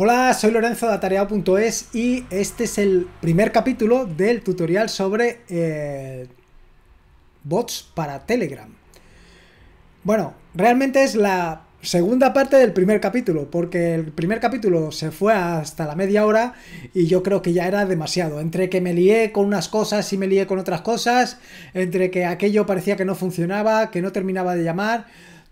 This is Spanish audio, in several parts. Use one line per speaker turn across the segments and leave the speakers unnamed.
Hola, soy Lorenzo de Atareado.es y este es el primer capítulo del tutorial sobre eh, bots para Telegram. Bueno, realmente es la segunda parte del primer capítulo, porque el primer capítulo se fue hasta la media hora y yo creo que ya era demasiado. Entre que me lié con unas cosas y me lié con otras cosas, entre que aquello parecía que no funcionaba, que no terminaba de llamar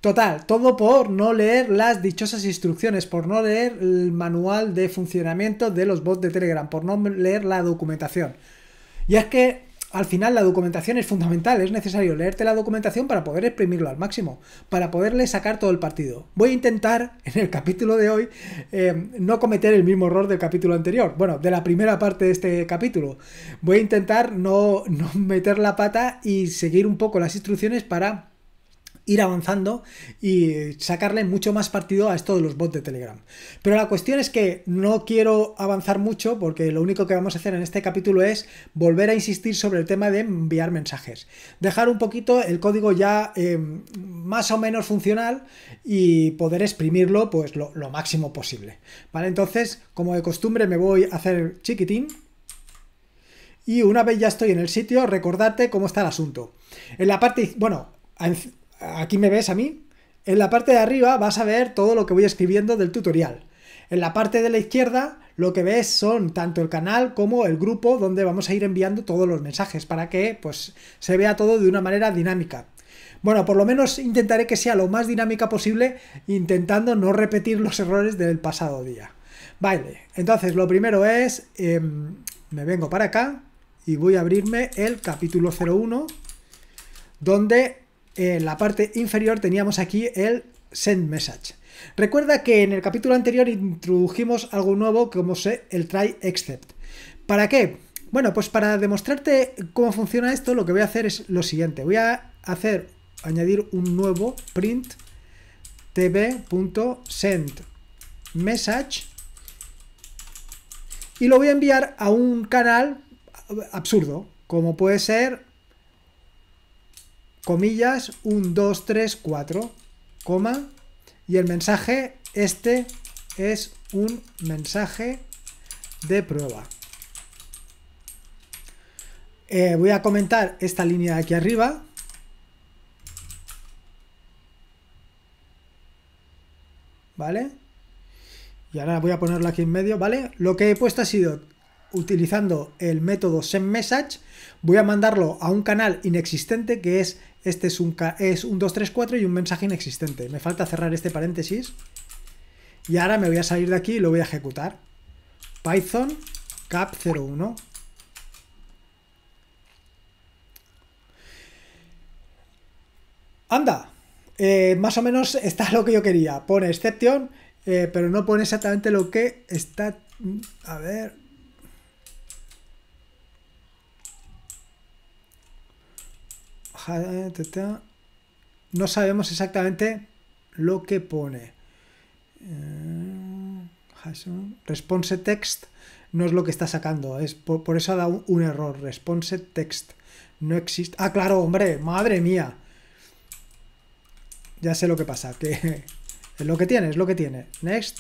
Total, todo por no leer las dichosas instrucciones, por no leer el manual de funcionamiento de los bots de Telegram, por no leer la documentación. Y es que al final la documentación es fundamental, es necesario leerte la documentación para poder exprimirlo al máximo, para poderle sacar todo el partido. Voy a intentar en el capítulo de hoy eh, no cometer el mismo error del capítulo anterior, bueno, de la primera parte de este capítulo. Voy a intentar no, no meter la pata y seguir un poco las instrucciones para ir avanzando y sacarle mucho más partido a esto de los bots de Telegram. Pero la cuestión es que no quiero avanzar mucho porque lo único que vamos a hacer en este capítulo es volver a insistir sobre el tema de enviar mensajes. Dejar un poquito el código ya em, más o menos funcional y poder exprimirlo pues lo, máximo posible. ¿Vale? Entonces, como de costumbre, me voy a hacer chiquitín. Y una vez ya estoy en el sitio, recordarte cómo está el asunto. En la parte, bueno, aquí me ves a mí, en la parte de arriba vas a ver todo lo que voy escribiendo del tutorial. En la parte de la izquierda lo que ves son tanto el canal como el grupo donde vamos a ir enviando todos los mensajes para que pues, se vea todo de una manera dinámica. Bueno, por lo menos intentaré que sea lo más dinámica posible intentando no repetir los errores del pasado día. Vale, entonces lo primero es, em, me vengo para acá y voy a abrirme el capítulo 01 donde en la parte inferior teníamos aquí el send message. Recuerda que en el capítulo anterior introdujimos algo nuevo como se el try except. ¿Para qué? Bueno, pues para demostrarte cómo funciona esto, lo que voy a hacer es lo siguiente. Voy a hacer, añadir un nuevo print tv.sendMessage y lo voy a enviar a un canal absurdo, como puede ser comillas, 1, 2, 3, 4, coma, y el mensaje, este es un mensaje de prueba. Eh, voy a comentar esta línea de aquí arriba. ¿Vale? Y ahora voy a ponerlo aquí en medio, ¿vale? Lo que he puesto ha sido utilizando el método sendMessage, voy a mandarlo a un canal inexistente que es, este es un, es un 234 y un mensaje inexistente. Me falta cerrar este paréntesis. Y ahora me voy a salir de aquí y lo voy a ejecutar. Python cap01. Anda, eh, más o menos está lo que yo quería. Pone exception, eh, pero no pone exactamente lo que está... Mm, a ver, Eh, no sabemos exactamente lo que pone. Eh, response text no es lo que está sacando, es por, eso ha dado un, error. Response text no existe. Ah, claro, hombre, madre mía. Ya sé lo que pasa, que es lo que tiene, es lo que tiene. Next,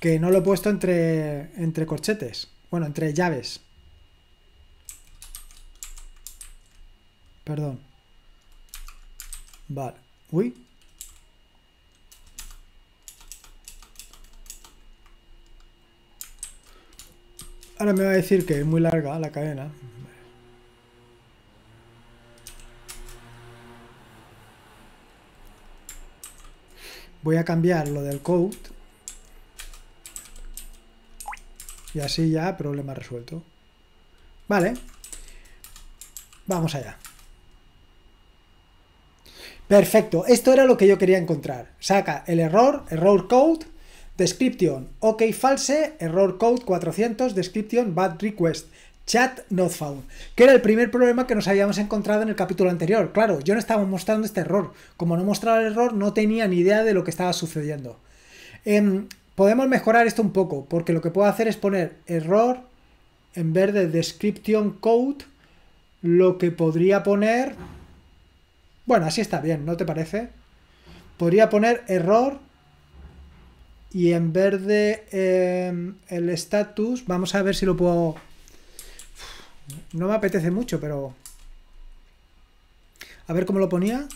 que no lo he puesto entre, entre corchetes, bueno, entre llaves. Perdón. Vale. Uy. Ahora me va a decir que es muy larga la cadena. Voy a cambiar lo del code. Y así ya problema resuelto. Vale. Vamos allá. Perfecto, esto era lo que yo quería encontrar. Saca el error, error code, description, ok false, error code 400, description, bad request, chat not found, que era el primer problema que nos habíamos encontrado en el capítulo anterior. Claro, yo no estaba mostrando este error. Como no mostraba el error, no tenía ni idea de lo que estaba sucediendo. Em, podemos mejorar esto un poco, porque lo que puedo hacer es poner error en vez de description code, lo que podría poner bueno, así está bien, ¿no te parece? Podría poner error y en verde em, el status, vamos a ver si lo puedo... No me apetece mucho, pero... A ver cómo lo ponía.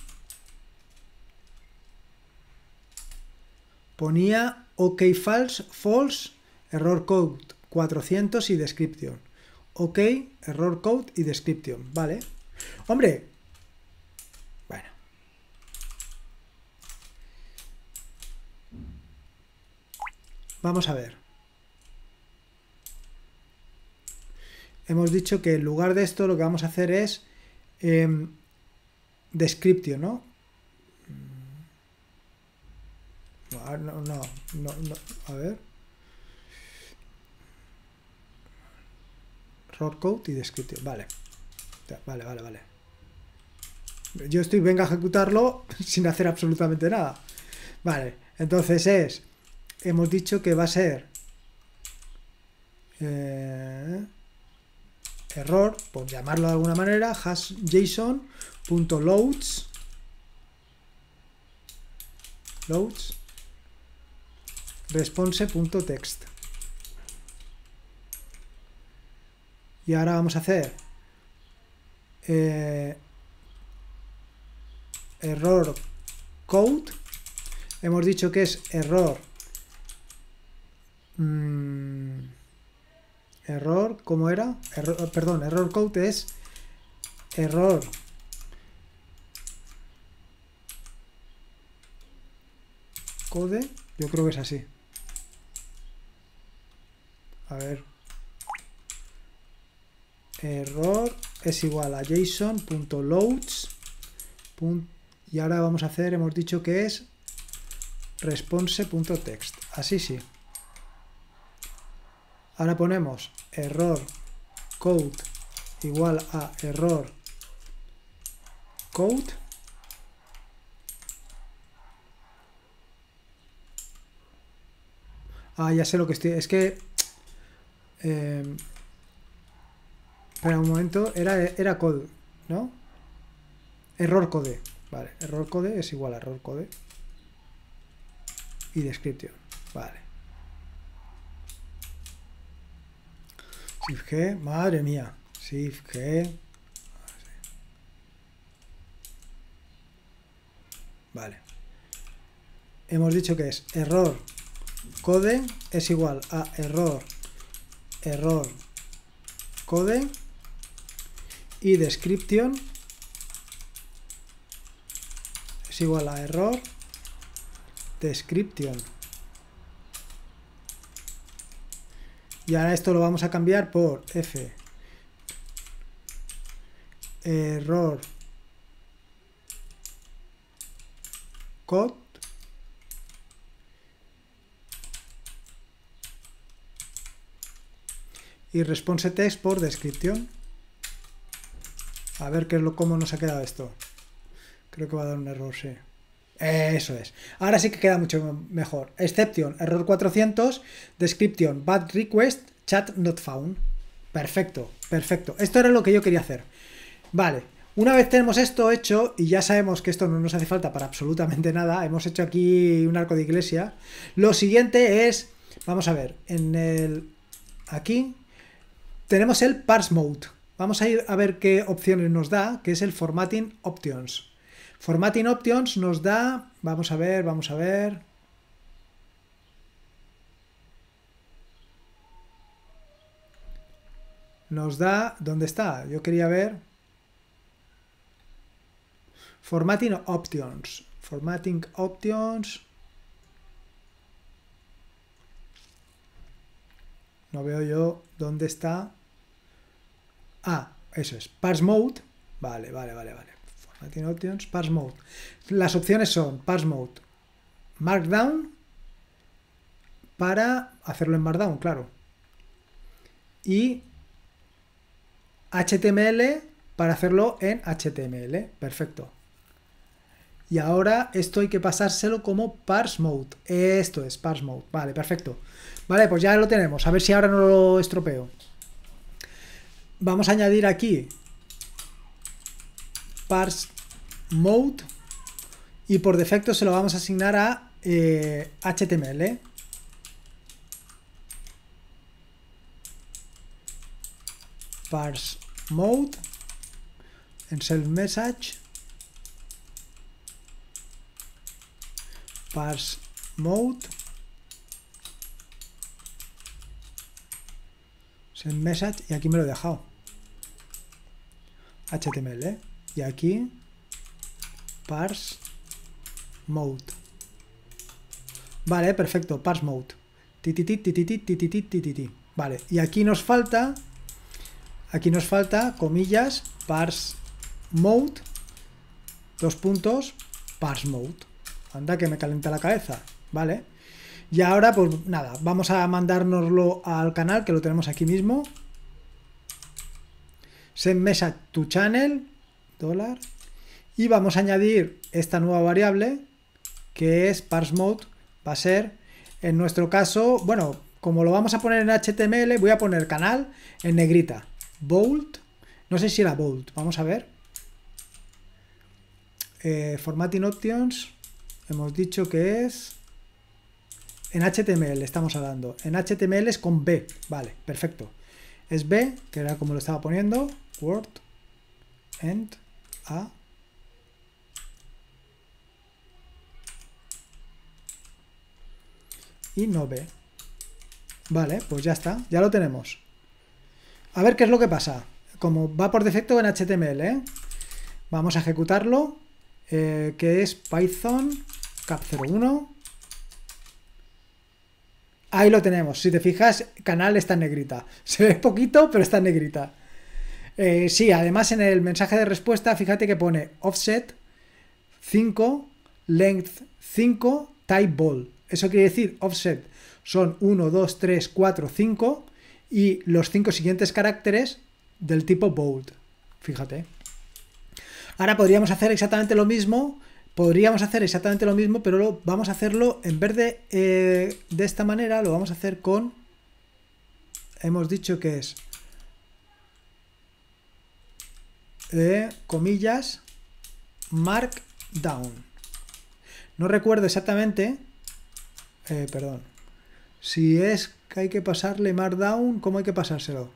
Ponía OK false, false, error code 400 y description. OK, error code y description, ¿vale? Hombre, Vamos a ver. Hemos dicho que en lugar de esto lo que vamos a hacer es eh, ¿no? No, no, no, a ver. Road code y description, vale. Vale, vale, vale. Yo estoy, venga a ejecutarlo sin hacer absolutamente nada. Vale, entonces es hemos dicho que va a ser eh, error, por llamarlo de alguna manera, hash loads response.text y ahora vamos a hacer eh, error code hemos dicho que es error Mm, error, ¿cómo era? Error, ah, perdón, error code es error. Code, yo creo que es así. A ver. Error es igual a json.loads. Y ahora vamos a hacer, hemos dicho que es response.text. Así sí. Ahora ponemos error code igual a error code Ah, ya sé lo que estoy... Es que... Eh, espera un momento. Era, era code, ¿no? Error code. Vale, error code es igual a error code. Y description. Vale. Shift madre mía. Shift Vale. Hemos dicho que es error code es igual a error error code y description es igual a error description Y ahora esto lo vamos a cambiar por F. Error. Code. Y response text por descripción. A ver qué es lo, cómo nos ha quedado esto. Creo que va a dar un error, sí. Eso es. Ahora sí que queda mucho mejor. Exception, error 400, description, bad request, chat not found. Perfecto, perfecto. Esto era lo que yo quería hacer. Vale, una vez tenemos esto hecho, y ya sabemos que esto no nos hace falta para absolutamente nada, hemos hecho aquí un arco de iglesia, lo siguiente es, vamos a ver, en el... aquí tenemos el parse mode. Vamos a ir a ver qué opciones nos da, que es el formatting options. Formatting Options nos da, vamos a ver, vamos a ver, nos da, ¿dónde está? Yo quería ver, Formatting Options, Formatting Options, no veo yo dónde está, ah, eso es, Parse Mode, vale, vale, vale, vale tiene Options, Parse Mode. Las opciones son Parse Mode, Markdown, para hacerlo en Markdown, claro. Y HTML para hacerlo en HTML. Perfecto. Y ahora esto hay que pasárselo como parse mode. Esto es parse mode. Vale, perfecto. Vale, pues ya lo tenemos. A ver si ahora no lo estropeo. Vamos a añadir aquí parse mode y por defecto se lo vamos a asignar a HTML. Eh, ¿eh? Parse mode en self message parse mode self message y aquí me lo he dejado HTML ¿eh? y aquí parse mode. Vale, perfecto, parse mode. Vale, y aquí nos falta, aquí nos falta, comillas, parse mode, dos puntos, parse mode. Anda que me calenta la cabeza, ¿vale? Y ahora, pues nada, vamos a mandárnoslo al canal, que lo tenemos aquí mismo. Send mesa to channel, y vamos a añadir esta nueva variable que es parse mode Va a ser, en nuestro caso, bueno, como lo vamos a poner en HTML, voy a poner canal en negrita. Bold. No sé si era bold. Vamos a ver. Eh, formatting options. Hemos dicho que es... En HTML estamos hablando. En HTML es con B. Vale, perfecto. Es B, que era como lo estaba poniendo. Word. End a y no ve. Vale, pues ya está, ya lo tenemos. A ver qué es lo que pasa. Como va por defecto en HTML, ¿eh? vamos a ejecutarlo, eh, que es Python cap01. Ahí lo tenemos. Si te fijas, canal está en negrita. Se ve poquito, pero está en negrita. Eh, sí, además en el mensaje de respuesta, fíjate que pone offset 5, length 5, type Bold. Eso quiere decir offset son 1, 2, 3, 4, 5 y los 5 siguientes caracteres del tipo bold. Fíjate. Ahora podríamos hacer exactamente lo mismo. Podríamos hacer exactamente lo mismo, pero lo, vamos a hacerlo en verde. Eh, de esta manera, lo vamos a hacer con. Hemos dicho que es eh, comillas, Markdown. No recuerdo exactamente, eh, perdón, si es que hay que pasarle Markdown, ¿cómo hay que pasárselo?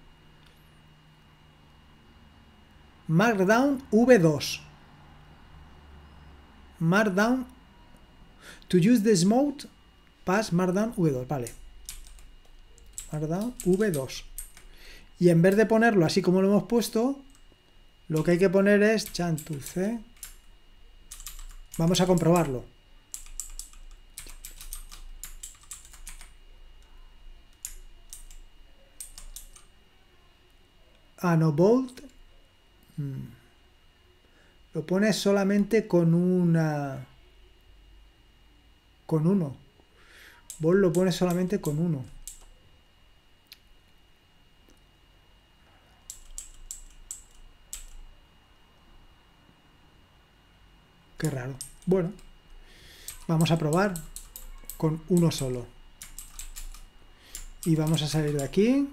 Markdown V2. Markdown. To use this mode, pass Markdown V2, vale. Markdown V2. Y en vez de ponerlo así como lo hemos puesto, lo que hay que poner es chantuce. Vamos a comprobarlo. Ah, no, bolt hmm. Lo pones solamente con una... Con uno. Bolt lo pones solamente con uno. Qué raro. Bueno, vamos a probar con uno solo. Y vamos a salir de aquí.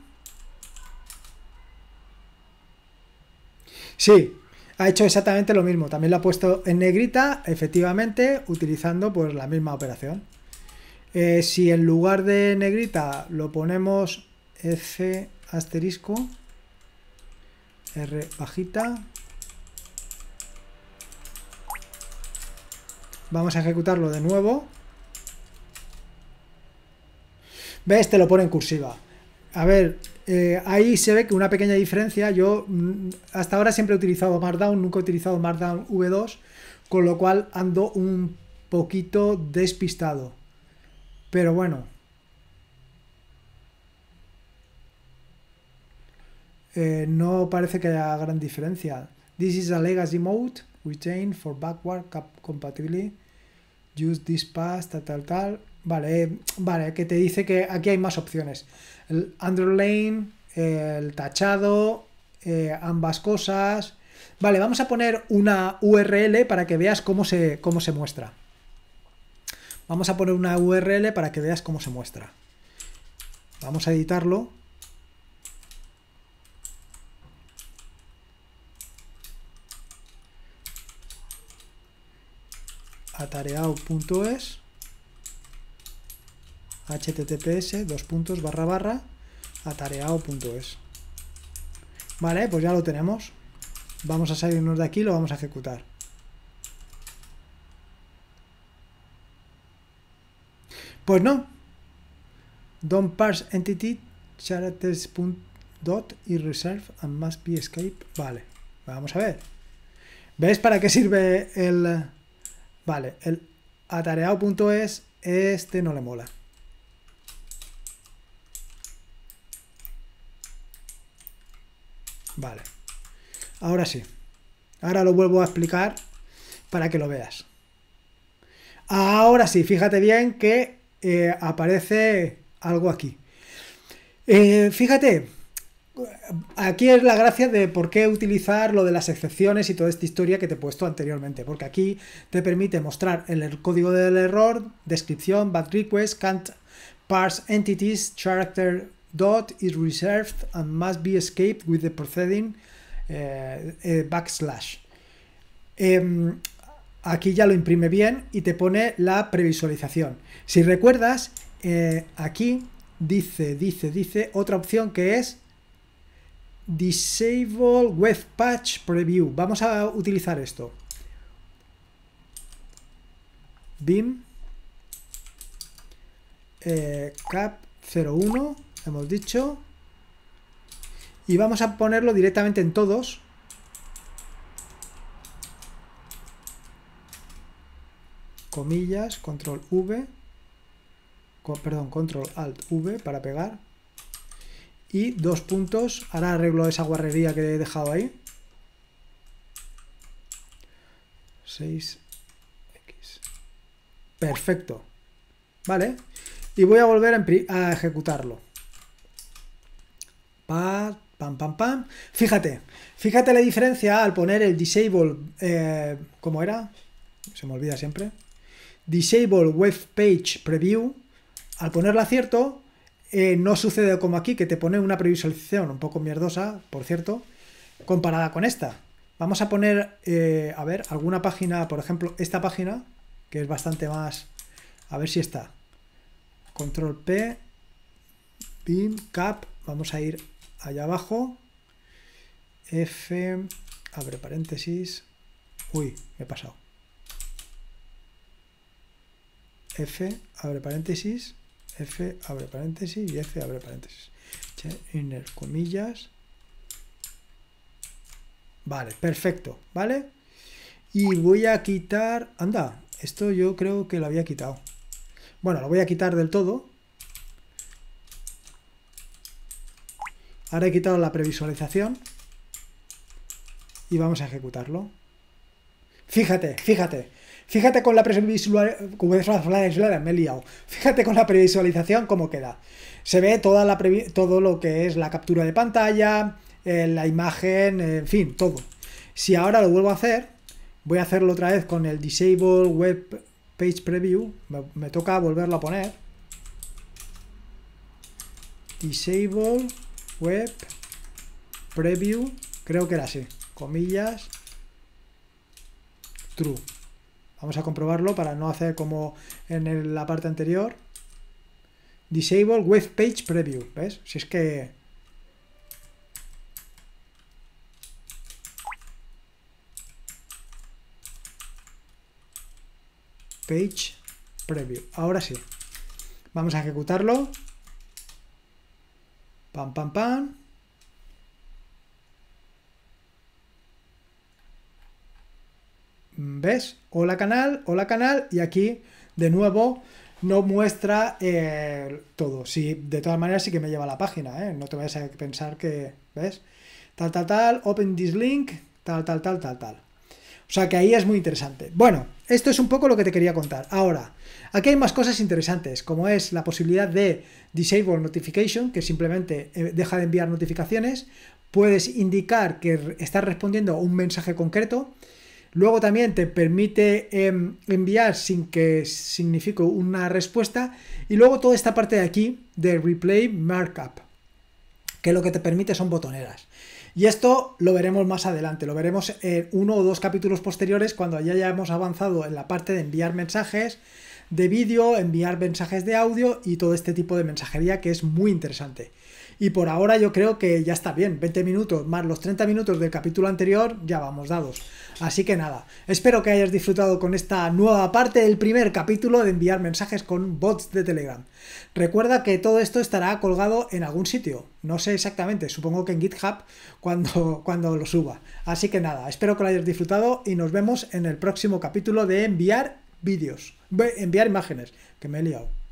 Sí, ha hecho exactamente lo mismo. También lo ha puesto en negrita, efectivamente, utilizando pues la misma operación. Eh, si en lugar de negrita lo ponemos F asterisco, R bajita, Vamos a ejecutarlo de nuevo. ¿Ves? Te lo pone en cursiva. A ver, eh, ahí se ve que una pequeña diferencia. Yo mm, hasta ahora siempre he utilizado Markdown, nunca he utilizado Markdown V2, con lo cual ando un poquito despistado. Pero bueno. Eh, no parece que haya gran diferencia. This is a legacy mode retained for backward compatibility use this past tal, tal. Vale, eh, vale, que te dice que aquí hay más opciones. El underline, el tachado, eh, ambas cosas. Vale, vamos a poner una URL para que veas cómo se, cómo se muestra. Vamos a poner una URL para que veas cómo se muestra. Vamos a editarlo. atareao.es https dos puntos barra barra atareao.es vale pues ya lo tenemos vamos a salirnos de aquí y lo vamos a ejecutar pues no don't parse entity characters.dot y reserve and must be escape vale vamos a ver ¿Ves para qué sirve el, Vale, el atareado.es, este no le mola. Vale. Ahora sí. Ahora lo vuelvo a explicar para que lo veas. Ahora sí, fíjate bien que eh, aparece algo aquí. Eh, fíjate, Aquí es la gracia de por qué utilizar lo de las excepciones y toda esta historia que te he puesto anteriormente, porque aquí te permite mostrar el er-, código del error, descripción, bad request, can't parse entities, character dot is reserved and must be escaped with the proceeding eh, eh, backslash. Em, aquí ya lo imprime bien y te pone la previsualización. Si recuerdas, eh, aquí dice, dice, dice otra opción que es Disable Web Patch Preview. Vamos a utilizar esto. BIM eh, CAP01, hemos dicho. Y vamos a ponerlo directamente en todos. Comillas, control V. perdón, control alt V para pegar y dos puntos. Ahora arreglo esa guarrería que he dejado ahí. 6x. Perfecto. Vale. Y voy a volver a, ejecutarlo. Pa, pam, pam, pam. Fíjate. Fíjate la diferencia al poner el disable... Eh, ¿Cómo era? Se me olvida siempre. Disable Web Page Preview. Al ponerla a cierto, eh, no sucede como aquí, que te pone una previsualización un poco mierdosa, por cierto, comparada con esta. Vamos a poner, eh, a ver, alguna página, por ejemplo, esta página, que es bastante más... A ver si está. Control P, BIM, CAP, vamos a ir allá abajo. F, abre paréntesis. Uy, me he pasado. F, abre paréntesis. F abre paréntesis y F abre paréntesis. Inner comillas. Vale, perfecto, ¿vale? Y voy a quitar... Anda, esto yo creo que lo había quitado. Bueno, lo voy a quitar del todo. Ahora he quitado la previsualización. Y vamos a ejecutarlo. Fíjate, fíjate. Fíjate con la previsualización, me he liado. Fíjate con la previsualización cómo queda. Se ve toda la todo lo que es la captura de pantalla, eh, la imagen, eh, en fin, todo. Si ahora lo vuelvo a hacer, voy a hacerlo otra vez con el Disable Web Page Preview. Me, me toca volverlo a poner. Disable Web Preview, creo que era así, comillas, true. Vamos a comprobarlo para no hacer como en la parte anterior. Disable Web Page Preview. ¿Ves? Si es que... Page Preview. Ahora sí. Vamos a ejecutarlo. Pam, pam, pam. ¿Ves? Hola canal, hola canal y aquí de nuevo no muestra eh, todo. Sí, de todas maneras sí que me lleva a la página, ¿eh? No te vayas a pensar que, ¿ves? Tal, tal, tal, open this link, tal, tal, tal, tal, tal. O sea que ahí es muy interesante. Bueno, esto es un poco lo que te quería contar. Ahora, aquí hay más cosas interesantes, como es la posibilidad de disable notification, que simplemente eh, deja de enviar notificaciones. Puedes indicar que estás respondiendo a un mensaje concreto. Luego también te permite em, enviar sin que signifique una respuesta. Y luego toda esta parte de aquí de replay markup, que lo que te permite son botoneras. Y esto lo veremos más adelante, lo veremos en uno o dos capítulos posteriores cuando ya hayamos avanzado en la parte de enviar mensajes de vídeo, enviar mensajes de audio y todo este tipo de mensajería que es muy interesante. Y por ahora yo creo que ya está bien, 20 minutos más los 30 minutos del capítulo anterior, ya vamos dados. Así que nada, espero que hayas disfrutado con esta nueva parte del primer capítulo de enviar mensajes con bots de Telegram. Recuerda que todo esto estará colgado en algún sitio, no sé exactamente, supongo que en GitHub cuando, cuando lo suba. Así que nada, espero que lo hayas disfrutado y nos vemos en el próximo capítulo de enviar vídeos, enviar imágenes, que me he liado.